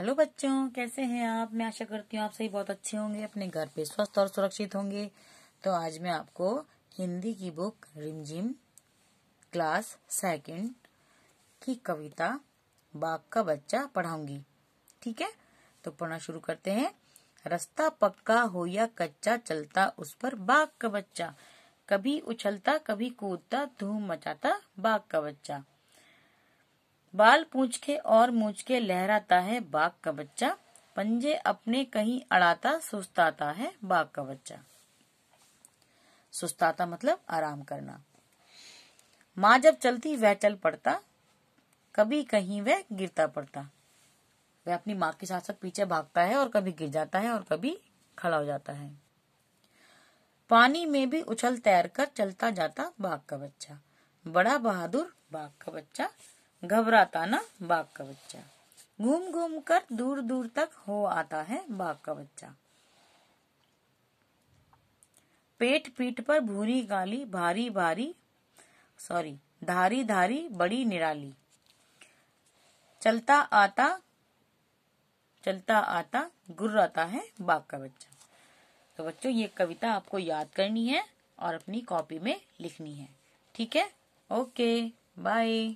hello बच्चों कैसे हैं आप मैं आशा करती हूँ आप सभी बहुत अच्छे होंगे अपने घर पे स्वस्थ और सुरक्षित होंगे तो आज मैं आपको हिंदी की बुक रिमझिम क्लास सेकंड की कविता बाघ का बच्चा पढ़ाऊंगी ठीक है तो पढ़ना शुरू करते हैं रास्ता पक्का हो या कच्चा चलता उस पर बाघ का बच्चा कभी उछलता कभी कूदता धूम मचाता बाघ का बच्चा बाल पूछ के और मूछ के लहराता है बाघ का बच्चा पंजे अपने कहीं अड़ाता सुस्ताता है बाघ का बच्चा सुस्ताता मतलब आराम करना माँ जब चलती वह चल पड़ता कभी कहीं वह गिरता पड़ता वह अपनी माँ के साथ साथ पीछे भागता है और कभी गिर जाता है और कभी खड़ा हो जाता है पानी में भी उछल तैर कर चलता जाता बाघ का बच्चा बड़ा बहादुर बाघ का बच्चा घबराता ना बाघ का बच्चा घूम घूम कर दूर दूर तक हो आता है बाघ का बच्चा पेट पीठ पर भूरी काली भारी भारी सॉरी धारी धारी बड़ी निराली चलता आता चलता आता गुर्राता है बाघ का बच्चा तो बच्चों ये कविता आपको याद करनी है और अपनी कॉपी में लिखनी है ठीक है ओके बाय